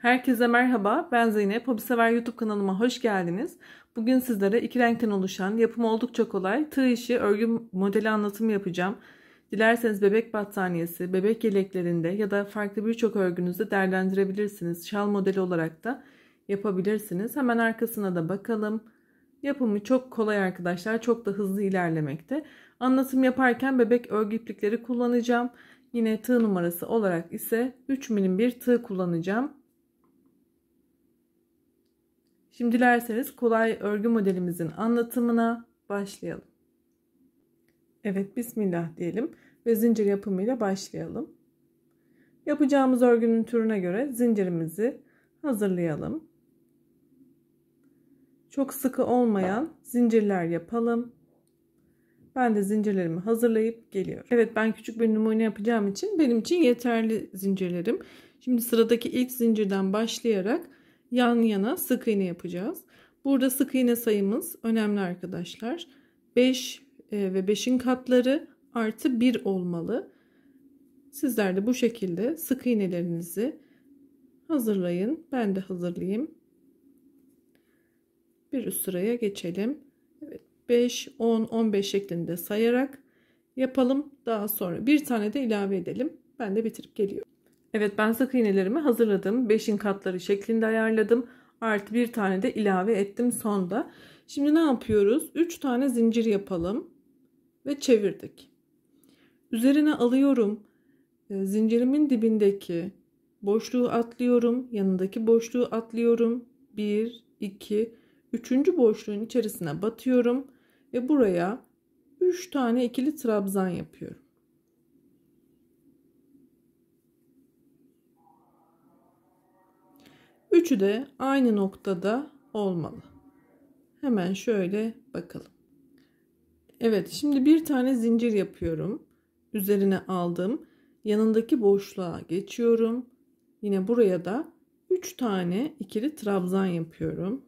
Herkese merhaba, ben Zeynep. Hobisever YouTube kanalıma hoş geldiniz. Bugün sizlere iki renkten oluşan, yapımı oldukça kolay, tığ işi örgü modeli anlatımı yapacağım. Dilerseniz bebek battaniyesi, bebek yeleklerinde ya da farklı birçok örgünüzde değerlendirebilirsiniz. Şal modeli olarak da yapabilirsiniz. Hemen arkasına da bakalım. Yapımı çok kolay arkadaşlar, çok da hızlı ilerlemekte. Anlatım yaparken bebek örgü iplikleri kullanacağım. Yine tığ numarası olarak ise 3 milim bir tığ kullanacağım. Şimdi dilerseniz kolay örgü modelimizin anlatımına başlayalım. Evet bismillah diyelim ve zincir yapımıyla başlayalım. Yapacağımız örgünün türüne göre zincirimizi hazırlayalım. Çok sıkı olmayan zincirler yapalım. Ben de zincirlerimi hazırlayıp geliyorum. Evet ben küçük bir numune yapacağım için benim için yeterli zincirlerim. Şimdi sıradaki ilk zincirden başlayarak yan yana sık iğne yapacağız. Burada sık iğne sayımız önemli arkadaşlar. 5 e, ve 5'in katları artı 1 olmalı. Sizler de bu şekilde sık iğnelerinizi hazırlayın. Ben de hazırlayayım. Bir üst sıraya geçelim. Evet, 5, 10, 15 şeklinde sayarak yapalım. Daha sonra bir tane de ilave edelim. Ben de bitirip geliyorum. Evet ben sık iğnelerimi hazırladım. 5'in katları şeklinde ayarladım. Artı bir tane de ilave ettim sonda. Şimdi ne yapıyoruz? 3 tane zincir yapalım. Ve çevirdik. Üzerine alıyorum. Ee, zincirimin dibindeki boşluğu atlıyorum. Yanındaki boşluğu atlıyorum. 1, 2, 3. boşluğun içerisine batıyorum. Ve buraya 3 tane ikili trabzan yapıyorum. Üçü de aynı noktada olmalı. Hemen şöyle bakalım. Evet şimdi bir tane zincir yapıyorum. Üzerine aldım. Yanındaki boşluğa geçiyorum. Yine buraya da 3 tane ikili trabzan yapıyorum.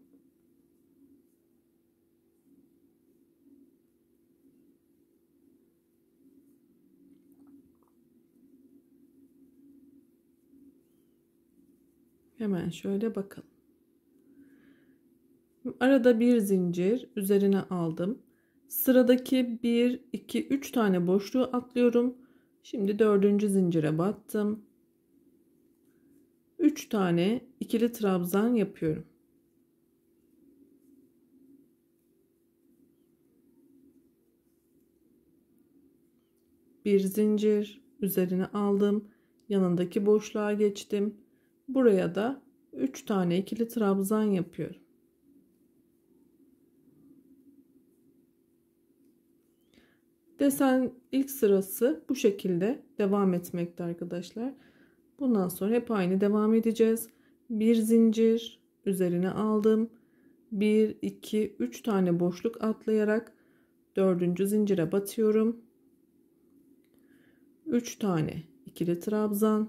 Hemen şöyle bakalım. Arada bir zincir üzerine aldım. Sıradaki 1, 2, 3 tane boşluğu atlıyorum. Şimdi dördüncü zincire battım. 3 tane ikili trabzan yapıyorum. Bir zincir üzerine aldım. Yanındaki boşluğa geçtim. Buraya da 3 tane ikili trabzan yapıyorum. Desen ilk sırası bu şekilde devam etmekte arkadaşlar. Bundan sonra hep aynı devam edeceğiz. Bir zincir üzerine aldım. 1 2 3 tane boşluk atlayarak dördüncü zincire batıyorum. 3 tane ikili trabzan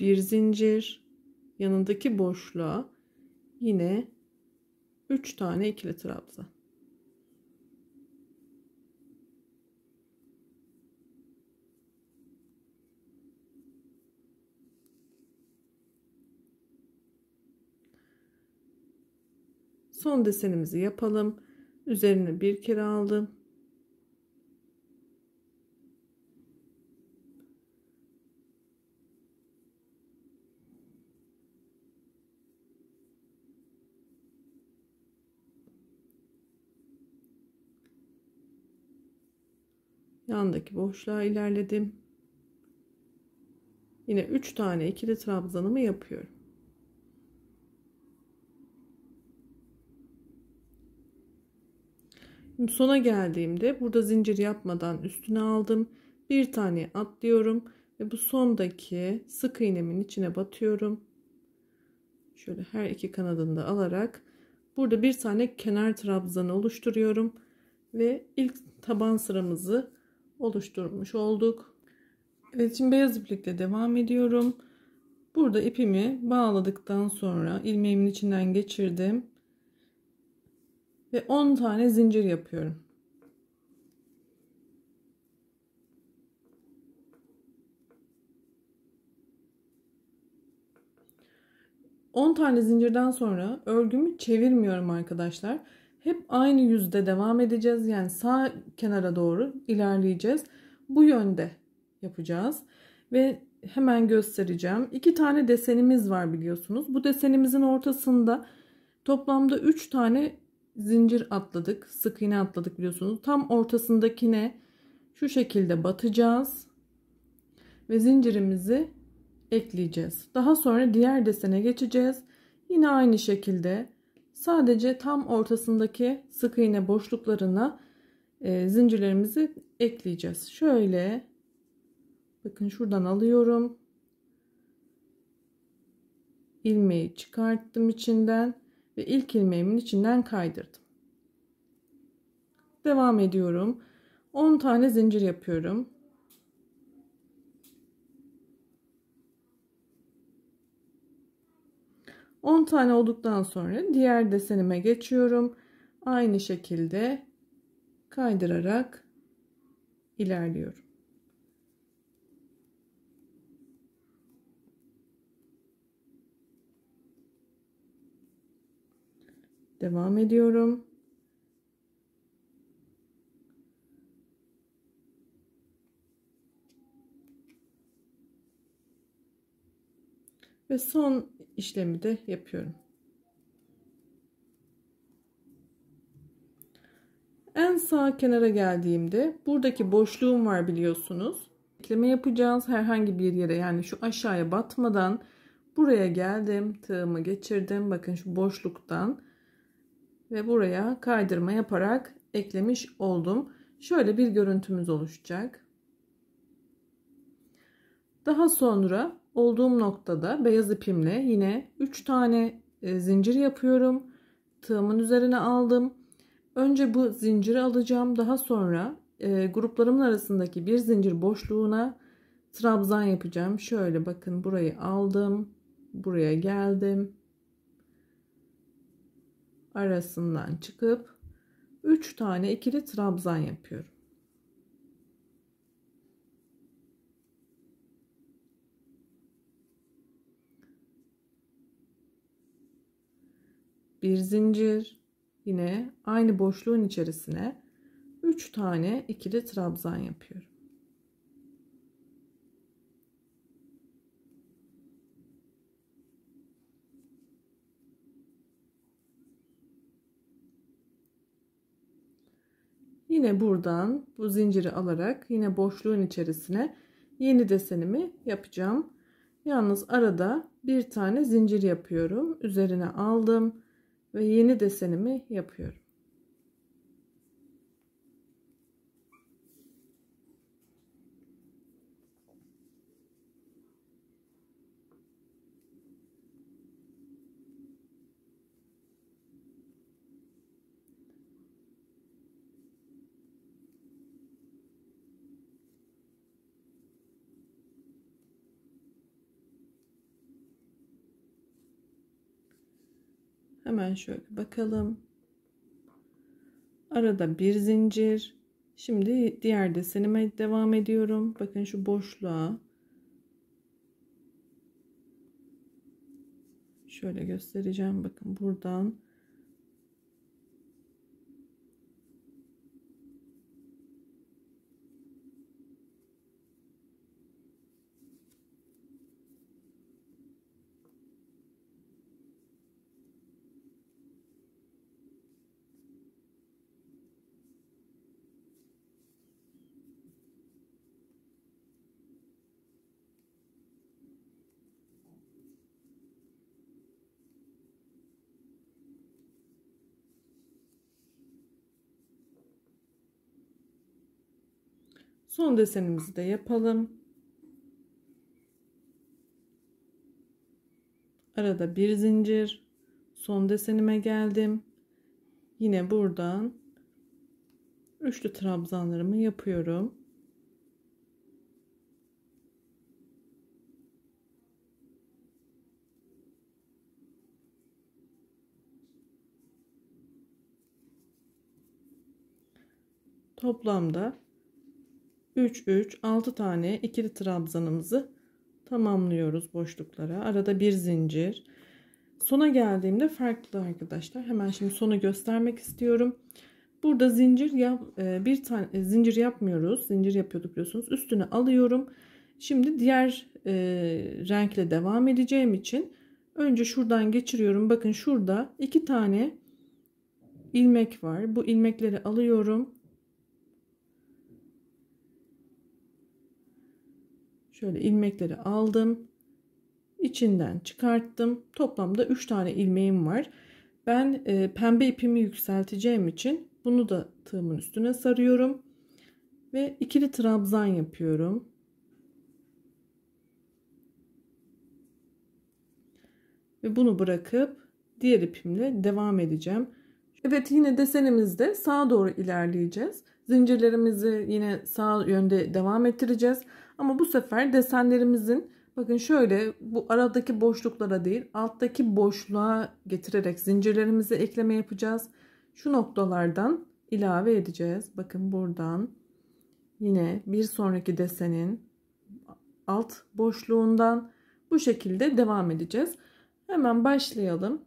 bir zincir yanındaki boşluğa yine 3 tane ikili trabzan. Son desenimizi yapalım. Üzerine bir kere aldım. yandaki boşluğa ilerledim. Yine 3 tane ikili trabzanımı yapıyorum. Şimdi sona geldiğimde burada zincir yapmadan üstüne aldım. Bir tane atlıyorum ve bu sondaki sık iğnemin içine batıyorum. Şöyle her iki kanadında alarak burada bir tane kenar trabzanı oluşturuyorum ve ilk taban sıramızı oluşturmuş olduk. Evet şimdi beyaz iplikle devam ediyorum. Burada ipimi bağladıktan sonra ilmeğimin içinden geçirdim. Ve 10 tane zincir yapıyorum. On tane zincirden sonra örgümü çevirmiyorum arkadaşlar hep aynı yüzde devam edeceğiz. Yani sağ kenara doğru ilerleyeceğiz. Bu yönde yapacağız. Ve hemen göstereceğim. İki tane desenimiz var biliyorsunuz. Bu desenimizin ortasında toplamda üç tane zincir atladık. Sık iğne atladık biliyorsunuz. Tam ortasındakine şu şekilde batacağız. Ve zincirimizi ekleyeceğiz. Daha sonra diğer desene geçeceğiz. Yine aynı şekilde Sadece tam ortasındaki sık iğne boşluklarına e, zincirlerimizi ekleyeceğiz. Şöyle bakın şuradan alıyorum. ilmeği çıkarttım içinden ve ilk ilmeğimin içinden kaydırdım. Devam ediyorum. 10 tane zincir yapıyorum. 10 tane olduktan sonra diğer desenime geçiyorum. Aynı şekilde kaydırarak ilerliyorum. Devam ediyorum. ve son işlemi de yapıyorum. En sağ kenara geldiğimde buradaki boşluğum var biliyorsunuz. Ekleme yapacağız herhangi bir yere yani şu aşağıya batmadan buraya geldim tığımı geçirdim bakın şu boşluktan ve buraya kaydırma yaparak eklemiş oldum. Şöyle bir görüntümüz oluşacak. Daha sonra olduğum noktada beyaz ipimle yine 3 tane e, zincir yapıyorum. Tığımın üzerine aldım. Önce bu zinciri alacağım. Daha sonra e, gruplarımın arasındaki bir zincir boşluğuna trabzan yapacağım. Şöyle bakın burayı aldım. Buraya geldim. Arasından çıkıp 3 tane ikili trabzan yapıyorum. bir zincir yine aynı boşluğun içerisine 3 tane ikili trabzan yapıyorum. Yine buradan bu zinciri alarak yine boşluğun içerisine yeni desenimi yapacağım. Yalnız arada bir tane zincir yapıyorum. Üzerine aldım ve yeni desenimi yapıyorum. Hemen şöyle bakalım. Arada bir zincir. Şimdi diğer desenime devam ediyorum. Bakın şu boşluğa. Şöyle göstereceğim. Bakın buradan Son desenimizi de yapalım. Arada bir zincir. Son desenime geldim. Yine buradan üçlü trabzanlarımı yapıyorum. Toplamda 3 3 6 tane ikili trabzanımızı tamamlıyoruz boşluklara. Arada bir zincir. Sona geldiğimde farklı arkadaşlar. Hemen şimdi sonu göstermek istiyorum. Burada zincir yap e, bir tane e, zincir yapmıyoruz. Zincir yapıyorduk biliyorsunuz. Üstüne alıyorum. Şimdi diğer e, renkle devam edeceğim için önce şuradan geçiriyorum. Bakın şurada iki tane ilmek var. Bu ilmekleri alıyorum. Şöyle ilmekleri aldım. içinden çıkarttım. Toplamda 3 tane ilmeğim var. Ben e, pembe ipimi yükselteceğim için bunu da tığımın üstüne sarıyorum. Ve ikili trabzan yapıyorum. Ve bunu bırakıp diğer ipimle devam edeceğim. Evet yine desenimizde sağa doğru ilerleyeceğiz. Zincirlerimizi yine sağ yönde devam ettireceğiz. Ama bu sefer desenlerimizin bakın şöyle bu aradaki boşluklara değil alttaki boşluğa getirerek zincirlerimize ekleme yapacağız. Şu noktalardan ilave edeceğiz. Bakın buradan yine bir sonraki desenin alt boşluğundan bu şekilde devam edeceğiz. Hemen başlayalım.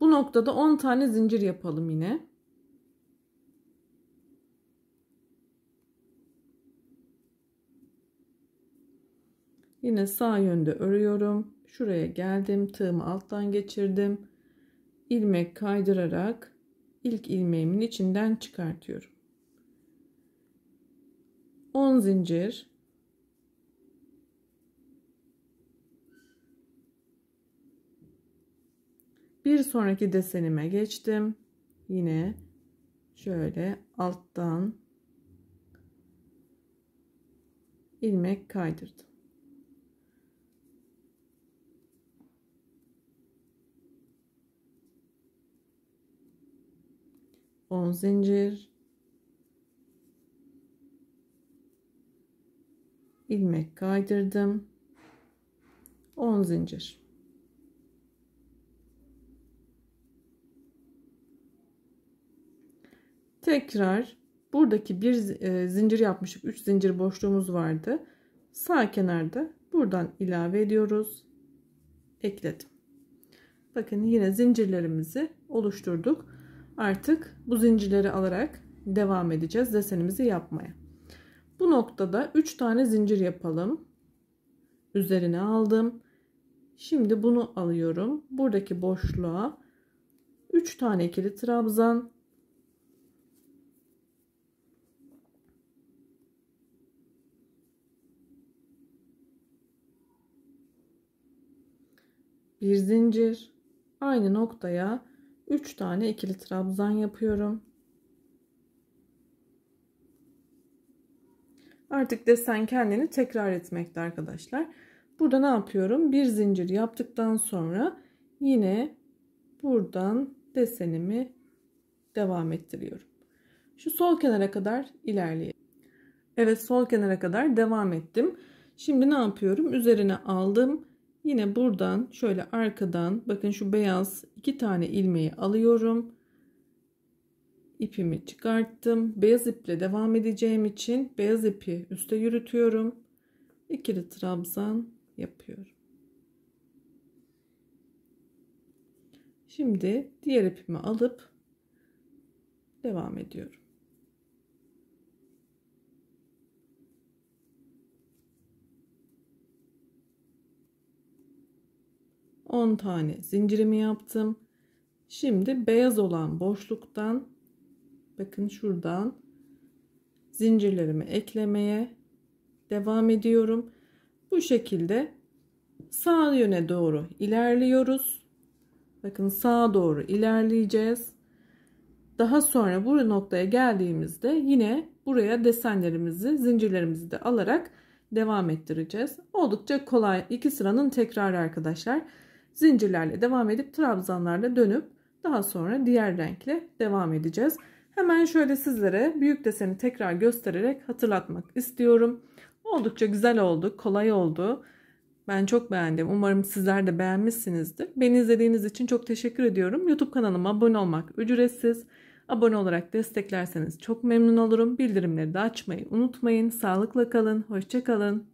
Bu noktada 10 tane zincir yapalım yine. Yine sağ yönde örüyorum. Şuraya geldim. Tığımı alttan geçirdim. ilmek kaydırarak ilk ilmeğimin içinden çıkartıyorum. 10 zincir Bir sonraki desenime geçtim. Yine şöyle alttan ilmek kaydırdım. 10 zincir ilmek kaydırdım 10 zincir tekrar buradaki bir e, zincir yapmıştık 3 zincir boşluğumuz vardı sağ kenarda buradan ilave ediyoruz ekledim bakın yine zincirlerimizi oluşturduk artık bu zincirleri alarak devam edeceğiz desenimizi yapmaya. Bu noktada 3 tane zincir yapalım. Üzerine aldım. Şimdi bunu alıyorum. Buradaki boşluğa 3 tane ikili trabzan bir zincir aynı noktaya 3 tane ikili trabzan yapıyorum. Artık desen kendini tekrar etmekte arkadaşlar. Burada ne yapıyorum? Bir zincir yaptıktan sonra yine buradan desenimi devam ettiriyorum. Şu sol kenara kadar ilerleyelim. Evet sol kenara kadar devam ettim. Şimdi ne yapıyorum? Üzerine aldım Yine buradan şöyle arkadan bakın şu beyaz iki tane ilmeği alıyorum. İpimi çıkarttım. Beyaz iple devam edeceğim için beyaz ipi üste yürütüyorum. İkili trabzan yapıyorum. Şimdi diğer ipimi alıp devam ediyorum. 10 tane zincirimi yaptım. Şimdi beyaz olan boşluktan bakın şuradan zincirlerimi eklemeye devam ediyorum. Bu şekilde sağ yöne doğru ilerliyoruz. Bakın sağa doğru ilerleyeceğiz. Daha sonra bu noktaya geldiğimizde yine buraya desenlerimizi, zincirlerimizi de alarak devam ettireceğiz. Oldukça kolay. iki sıranın tekrarı arkadaşlar zincirlerle devam edip trabzanlarla dönüp daha sonra diğer renkle devam edeceğiz. Hemen şöyle sizlere büyük deseni tekrar göstererek hatırlatmak istiyorum. Oldukça güzel oldu, kolay oldu. Ben çok beğendim. Umarım sizler de beğenmişsinizdir. Beni izlediğiniz için çok teşekkür ediyorum. YouTube kanalıma abone olmak ücretsiz. Abone olarak desteklerseniz çok memnun olurum. Bildirimleri de açmayı unutmayın. Sağlıkla kalın, Hoşçakalın.